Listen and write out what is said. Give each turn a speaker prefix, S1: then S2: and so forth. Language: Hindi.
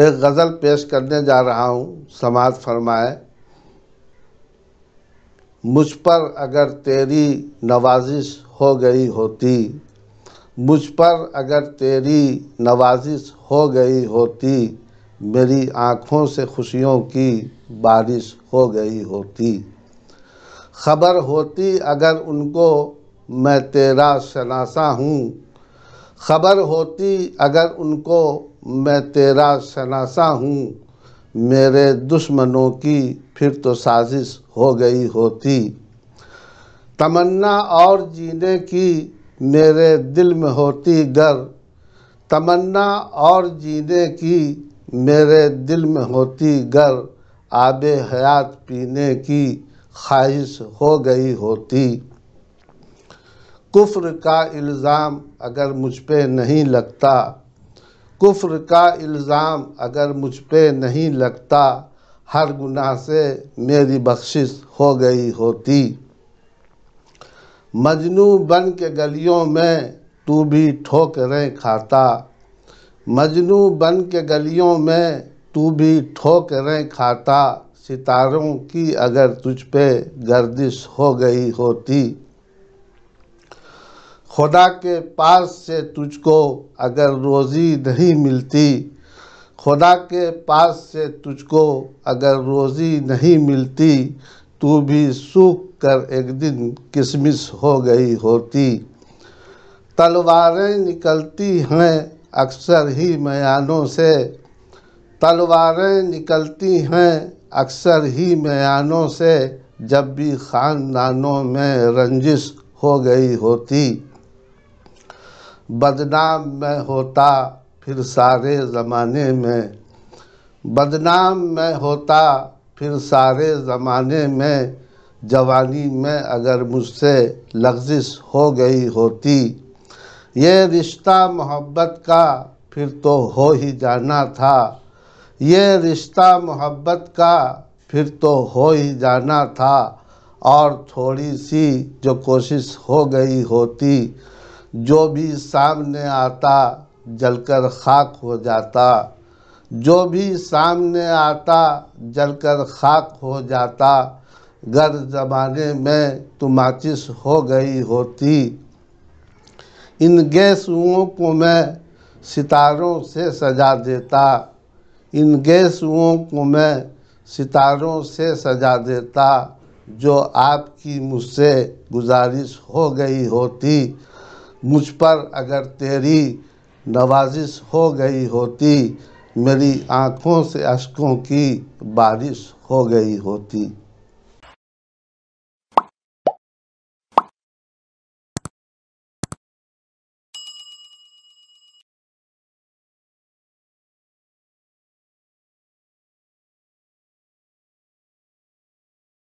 S1: एक गज़ल पेश करने जा रहा हूँ समाज फरमाए मुझ पर अगर तेरी नवाजिश हो गई होती मुझ पर अगर तेरी नवाजिश हो गई होती मेरी आँखों से खुशियों की बारिश हो गई होती खबर होती अगर उनको मैं तेरा शनासा हूँ खबर होती अगर उनको मैं तेरा शनासा हूँ मेरे दुश्मनों की फिर तो साजिश हो गई होती तमन्ना और जीने की मेरे दिल में होती गर तमन्ना और जीने की मेरे दिल में होती गर आब हयात पीने की ख्वाहिश हो गई होती कुफ्र का इल्ज़ाम अगर मुझ पर नहीं लगता कुफ्र का इल्ज़ाम अगर मुझ पर नहीं लगता हर गुनाह से मेरी बख्शिश हो गई होती मजनू बन के गलियों में तू भी ठोकरें खाता मजनू बन के गलियों में तू भी ठोकरें खाता सितारों की अगर तुझ पे गर्दिश हो गई होती खुदा के पास से तुझको अगर रोज़ी नहीं मिलती खुदा के पास से तुझको अगर रोज़ी नहीं मिलती तू भी सूख कर एक दिन किसमिस हो गई होती तलवारें निकलती हैं अक्सर ही मयानों से तलवारें निकलती हैं अक्सर ही मयानों से जब भी ख़ानदानों में रंजिश हो गई होती बदनाम मैं होता फिर सारे ज़माने में बदनाम मैं होता फिर सारे ज़माने में जवानी में अगर मुझसे लफ्जिश हो गई होती ये रिश्ता मोहब्बत का फिर तो हो ही जाना था ये रिश्ता मोहब्बत का फिर तो हो ही जाना था और थोड़ी सी जो कोशिश हो गई होती जो भी सामने आता जलकर खाक हो जाता जो भी सामने आता जलकर खाक हो जाता गर जमाने में तो माचिस हो गई होती इन गैसुओं को मैं सितारों से सजा देता इन गैसुओं को मैं सितारों से सजा देता जो आपकी मुझसे गुजारिश हो गई होती मुझ पर अगर तेरी नवाजिश हो गई होती मेरी आँखों से अश्कों की बारिश हो गई होती